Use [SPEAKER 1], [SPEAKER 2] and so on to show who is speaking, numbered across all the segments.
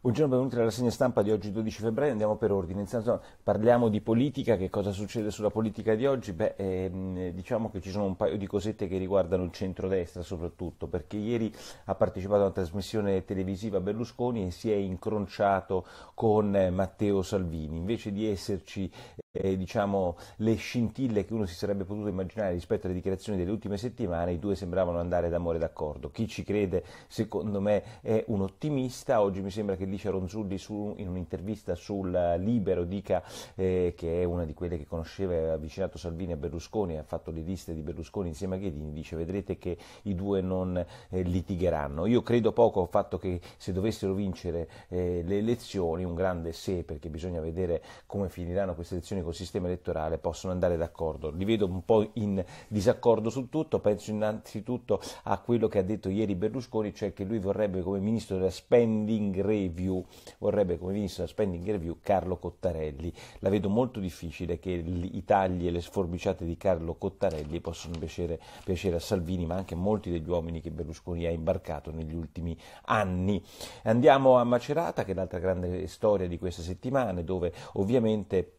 [SPEAKER 1] Buongiorno, benvenuti alla rassegna stampa di oggi 12 febbraio, andiamo per ordine. Intanto parliamo di politica, che cosa succede sulla politica di oggi? Beh, ehm, diciamo che ci sono un paio di cosette che riguardano il centrodestra soprattutto, perché ieri ha partecipato a una trasmissione televisiva Berlusconi e si è incrociato con eh, Matteo Salvini. Invece di esserci eh, diciamo, le scintille che uno si sarebbe potuto immaginare rispetto alle dichiarazioni delle ultime settimane, i due sembravano andare d'amore d'accordo. Chi ci crede, secondo me, è un ottimista. Oggi mi sembra che Licia Ronzulli su, in un'intervista sul Libero dica eh, che è una di quelle che conosceva e ha avvicinato Salvini a Berlusconi, ha fatto le liste di Berlusconi insieme a Ghedini, dice vedrete che i due non eh, litigheranno. Io credo poco al fatto che se dovessero vincere eh, le elezioni, un grande se, perché bisogna vedere come finiranno queste elezioni col sistema elettorale possono andare d'accordo. Li vedo un po' in disaccordo su tutto, penso innanzitutto a quello che ha detto ieri Berlusconi, cioè che lui vorrebbe come ministro della spending review, vorrebbe come ministro della spending review Carlo Cottarelli. La vedo molto difficile che i tagli e le sforbiciate di Carlo Cottarelli possano piacere, piacere a Salvini, ma anche a molti degli uomini che Berlusconi ha imbarcato negli ultimi anni. Andiamo a Macerata, che è l'altra grande storia di questa settimana, dove ovviamente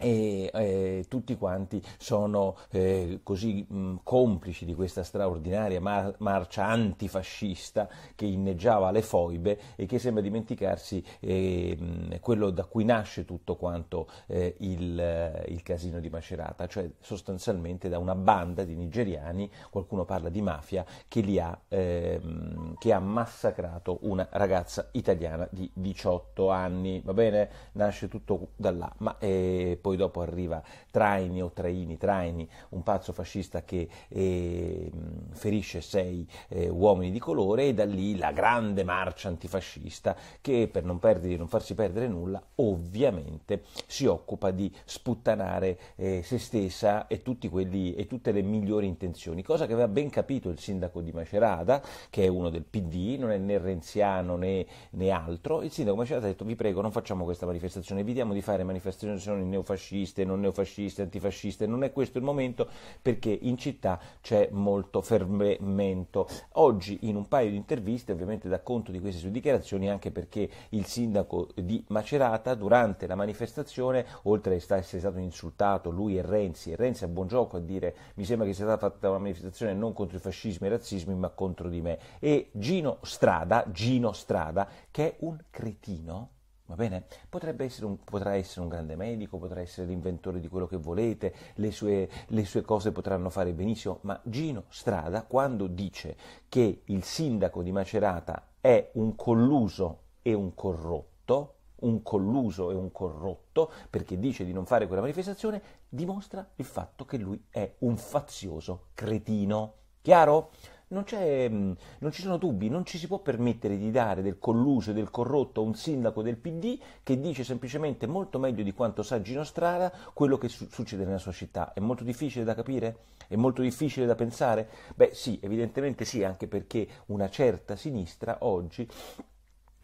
[SPEAKER 1] e eh, tutti quanti sono eh, così mh, complici di questa straordinaria mar- marcia antifascista che inneggiava le foibe e che sembra dimenticarsi eh, mh, quello da cui nasce tutto quanto eh, il, eh, il, casino di Macerata, cioè sostanzialmente da una banda di nigeriani, qualcuno parla di mafia, che, li ha, ehm, che ha massacrato una ragazza italiana di 18 anni, va bene? Nasce tutto da là, ma eh, poi poi dopo arriva Traini o Traini, Traini, un pazzo fascista che eh, ferisce sei eh, uomini di colore e da lì la grande marcia antifascista che per non, perdergli, non farsi perdere nulla ovviamente si occupa di sputtanare eh, se stessa e, quelli, e tutte le migliori intenzioni, cosa che aveva ben capito il sindaco di Macerata, che è uno del PD, non è né renziano né, né altro, il sindaco Macerata ha detto vi prego non facciamo questa manifestazione, evitiamo di fare manifestazioni neofascistiche neofasciste, non neofasciste, antifasciste, non è questo il momento perché in città c'è molto fermento. Oggi in un paio di interviste ovviamente dà conto di queste sue dichiarazioni anche perché il sindaco di Macerata durante la manifestazione, oltre a essere stato insultato lui e Renzi, e Renzi ha buon gioco a dire mi sembra che sia stata fatta una manifestazione non contro i fascismi e i razzismi ma contro di me, e Gino Strada, Gino Strada che è un cretino Va bene? Essere un, potrà essere un grande medico, potrà essere l'inventore di quello che volete, le sue, le sue cose potranno fare benissimo, ma Gino Strada quando dice che il sindaco di Macerata è un colluso e un corrotto, un colluso e un corrotto, perché dice di non fare quella manifestazione, dimostra il fatto che lui è un fazioso cretino. Chiaro? non, mm, non, ci sono dubbi, non ci si può permettere di dare del colluso e del corrotto a un sindaco del PD che dice semplicemente molto meglio di quanto sa Gino Strada quello che su- succede nella sua città. È molto difficile da capire? È molto difficile da pensare? Beh sì, evidentemente sì, anche perché una certa sinistra oggi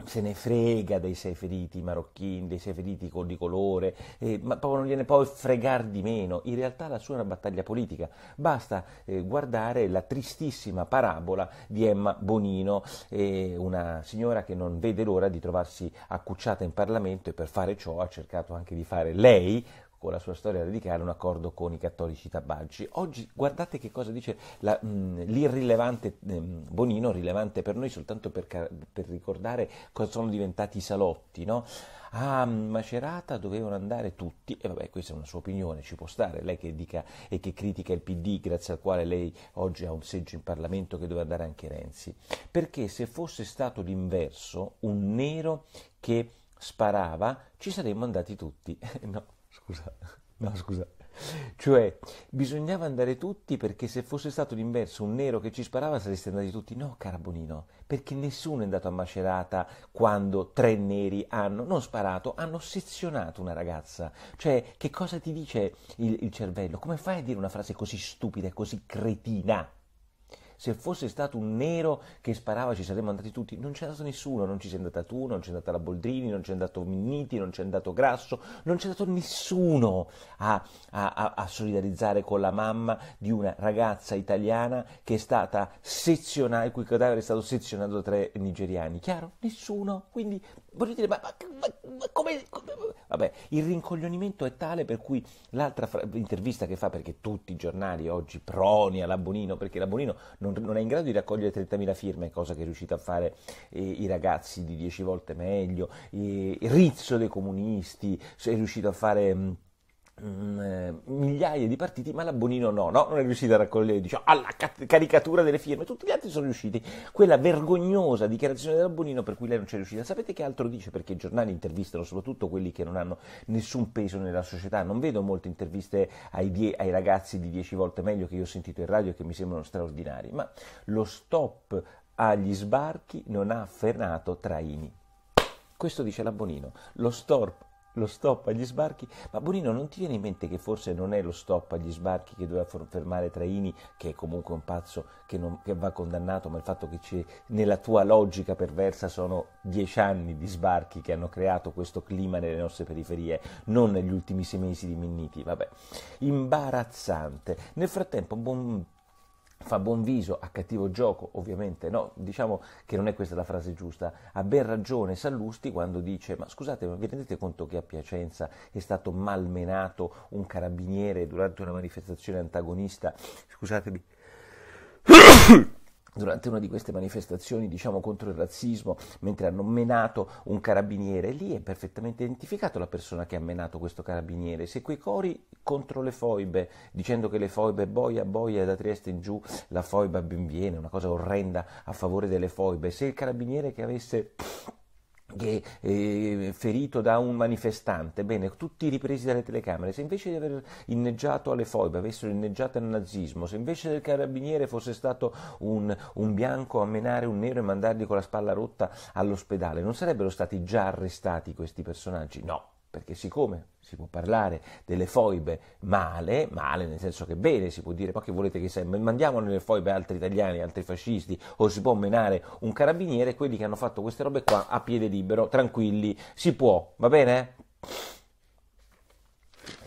[SPEAKER 1] se ne frega dei sei feriti marocchini, dei sei feriti di colore, eh, ma proprio non gliene può fregare di meno. In realtà la sua è una battaglia politica. Basta eh, guardare la tristissima parabola di Emma Bonino, eh, una signora che non vede l'ora di trovarsi accucciata in Parlamento e per fare ciò ha cercato anche di fare lei con la sua storia radicale un accordo con i cattolici tabaggi. Oggi guardate che cosa dice la, mh, mm, l'irrilevante mh, mm, Bonino, rilevante per noi soltanto per, per ricordare cosa sono diventati i salotti. No? A ah, mm, Macerata dovevano andare tutti, e vabbè questa è una sua opinione, ci può stare, lei che dica e che critica il PD grazie al quale lei oggi ha un seggio in Parlamento che doveva andare anche Renzi, perché se fosse stato l'inverso, un nero che sparava, ci saremmo andati tutti. no scusa. No, scusa. Cioè, bisognava andare tutti perché se fosse stato l'inverso, un nero che ci sparava, sareste andati tutti. No, Carbonino, perché nessuno è andato a Macerata quando tre neri hanno, non sparato, hanno sezionato una ragazza. Cioè, che cosa ti dice il, il cervello? Come fai a dire una frase così stupida e così cretina? Se fosse stato un nero che sparava ci saremmo andati tutti, non c'è andato nessuno, non ci sei andata tu, non c'è andata la Boldrini, non c'è andato Minniti, non c'è andato Grasso, non c'è andato nessuno a, a, a solidarizzare con la mamma di una ragazza italiana che è stata sezionata, il cui cadavere è stato sezionato da tre nigeriani, chiaro? Nessuno, quindi voglio dire, ma, ma, ma come, come, Vabbè, il rincoglionimento è tale per cui l'altra fra- intervista che fa, perché tutti i giornali oggi proni a Labonino, perché Labonino non, non, è in grado di raccogliere 30.000 firme, cosa che è riuscito a fare eh, i ragazzi di 10 volte meglio, eh, Rizzo dei comunisti, è riuscito a fare... Mh, Mm, eh, migliaia di partiti, ma la Bonino no, no non è riuscita a raccogliere diciamo, alla caricatura delle firme, tutti gli altri sono riusciti. Quella vergognosa dichiarazione della Bonino per cui lei non c'è riuscita. Sapete che altro dice? Perché i giornali intervistano soprattutto quelli che non hanno nessun peso nella società, non vedo molte interviste ai, die- ai ragazzi di 10 volte meglio che io ho sentito in radio che mi sembrano straordinari, ma lo stop agli sbarchi non ha frenato Traini. Questo dice la Bonino. Lo stop lo stop agli sbarchi. Ma Bonino, non ti viene in mente che forse non è lo stop agli sbarchi che doveva fermare Traini, che è comunque un pazzo che, non, che va condannato, ma il fatto che ci, nella tua logica perversa sono dieci anni di sbarchi che hanno creato questo clima nelle nostre periferie, non negli ultimi sei mesi di Minniti. Vabbè, imbarazzante. Nel frattempo, buon fa buon viso a cattivo gioco, ovviamente no, diciamo che non è questa la frase giusta, ha ben ragione Sallusti quando dice ma scusate ma vi rendete conto che a Piacenza è stato malmenato un carabiniere durante una manifestazione antagonista, scusatemi. durante una di queste manifestazioni diciamo, contro il razzismo, mentre hanno menato un carabiniere, lì è perfettamente identificato la persona che ha menato questo carabiniere. Se quei cori contro le foibe, dicendo che le foibe boia boia da Trieste in giù, la foiba ben viene, una cosa orrenda a favore delle foibe, se il carabiniere che avesse che è eh, ferito da un manifestante, bene, tutti ripresi dalle telecamere, se invece di aver inneggiato alle foibe avessero inneggiato al nazismo, se invece del carabiniere fosse stato un, un, bianco a menare un nero e mandarli con la spalla rotta all'ospedale, non sarebbero stati già arrestati questi personaggi? No perché siccome si può parlare delle foibe male, male nel senso che bene, si può dire ma che volete che sia, mandiamo nelle foibe altri italiani, altri fascisti, o si può menare un carabiniere, quelli che hanno fatto queste robe qua a piede libero, tranquilli, si può, va bene?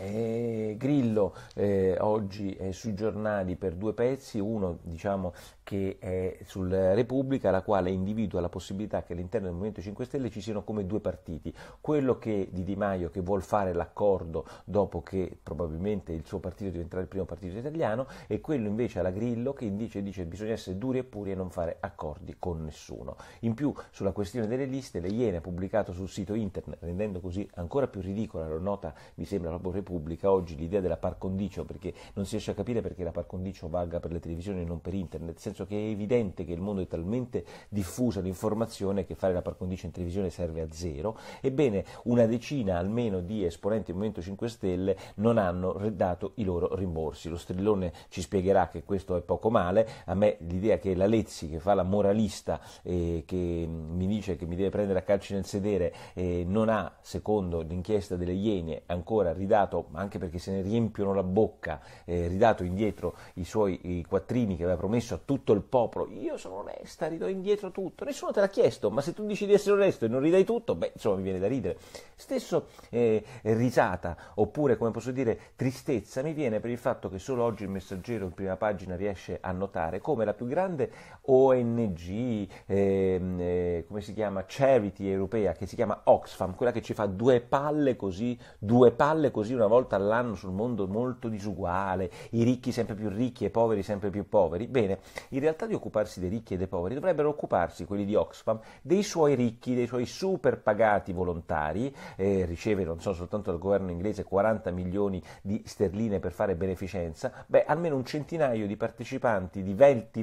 [SPEAKER 1] Eh, Grillo eh, oggi è sui giornali per due pezzi, uno diciamo che è sul Repubblica, la quale individua la possibilità che all'interno del Movimento 5 Stelle ci siano come due partiti, quello che, di Di Maio che vuole fare l'accordo dopo che probabilmente il suo partito diventerà il primo partito italiano e quello invece alla Grillo che dice che bisogna essere duri e puri e non fare accordi con nessuno. In più sulla questione delle liste, le Iene ha pubblicato sul sito internet, rendendo così ancora più ridicola, la nota mi sembra proprio Repubblica, pubblica oggi l'idea della par condicio, perché non si riesce a capire perché la par condicio valga per le televisioni e non per internet, nel senso che è evidente che il mondo è talmente diffusa l'informazione che fare la par condicio in televisione serve a zero, ebbene una decina almeno di esponenti del Movimento 5 Stelle non hanno dato i loro rimborsi. Lo strillone ci spiegherà che questo è poco male, a me l'idea che la Lezzi che fa la moralista eh, che mm, mi dice che mi deve prendere a calci nel sedere eh, non ha, secondo l'inchiesta delle Iene, ancora ridato ma anche perché se ne riempiono la bocca, eh, ridato indietro i suoi i quattrini che aveva promesso a tutto il popolo, io sono onesta, ridò indietro tutto, nessuno te l'ha chiesto, ma se tu dici di essere onesto e non ridai tutto, beh, insomma mi viene da ridere. Stesso eh, risata, oppure come posso dire tristezza, mi viene per il fatto che solo oggi il messaggero in prima pagina riesce a notare come la più grande ONG, ehm, eh, come si chiama, charity europea, che si chiama Oxfam, quella che ci fa due palle così, due palle così una volta all'anno sul mondo molto disuguale, i ricchi sempre più ricchi e i poveri sempre più poveri, bene, in realtà di occuparsi dei ricchi e dei poveri dovrebbero occuparsi quelli di Oxfam dei suoi ricchi, dei suoi super pagati volontari, eh, riceve non so soltanto dal governo inglese 40 milioni di sterline per fare beneficenza, beh, almeno un centinaio di partecipanti di 20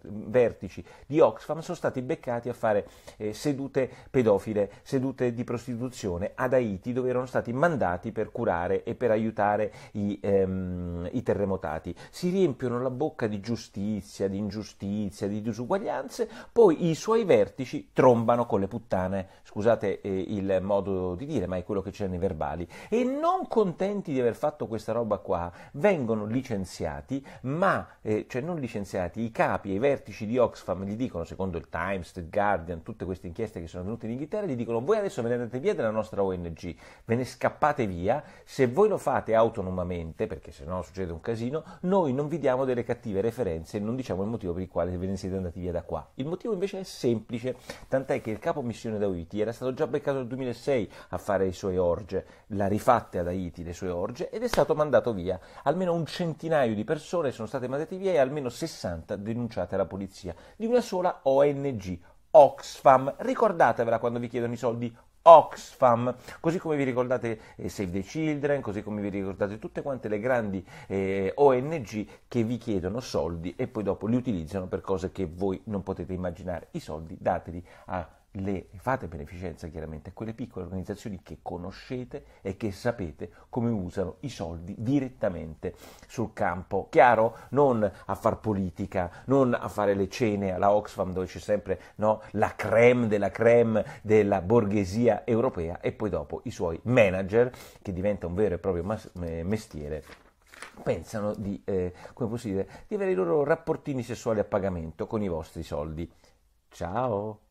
[SPEAKER 1] vertici di Oxfam sono stati beccati a fare eh, sedute pedofile, sedute di prostituzione ad Haiti dove erano stati mandati per curare e per aiutare i, ehm, i terremotati. Si riempiono la bocca di giustizia, di ingiustizia, di disuguaglianze, poi i suoi vertici trombano con le puttane, scusate eh, il modo di dire, ma è quello che c'è nei verbali, e non contenti di aver fatto questa roba qua, vengono licenziati, ma eh, cioè non licenziati, i capi e i vertici di Oxfam gli dicono, secondo il Times, The Guardian, tutte queste inchieste che sono venute in Inghilterra, gli dicono voi adesso ve ne andate via della nostra ONG, ve ne scappate via, se voi lo fate autonomamente, perché se no succede un casino, noi non vi diamo delle cattive referenze e non diciamo il motivo per il quale ve ne siete andati via da qua. Il motivo invece è semplice, tant'è che il capo missione da Haiti era stato già beccato nel 2006 a fare i suoi orge, l'ha rifatte ad Haiti le sue orge ed è stato mandato via. Almeno un centinaio di persone sono state mandate via e almeno 60 denunciate alla polizia di una sola ONG, Oxfam. Ricordatevela quando vi chiedono i soldi Oxfam, così come vi ricordate eh, Save the Children, così come vi ricordate tutte quante le grandi eh, ONG che vi chiedono soldi e poi dopo li utilizzano per cose che voi non potete immaginare. I soldi dateli a le fate beneficenza chiaramente a quelle piccole organizzazioni che conoscete e che sapete come usano i soldi direttamente sul campo. Chiaro? Non a far politica, non a fare le cene alla Oxfam dove c'è sempre no, la creme della creme della borghesia europea e poi dopo i suoi manager, che diventa un vero e proprio mas- mestiere pensano di, eh, dire, di avere i loro rapportini sessuali a pagamento con i vostri soldi. Ciao!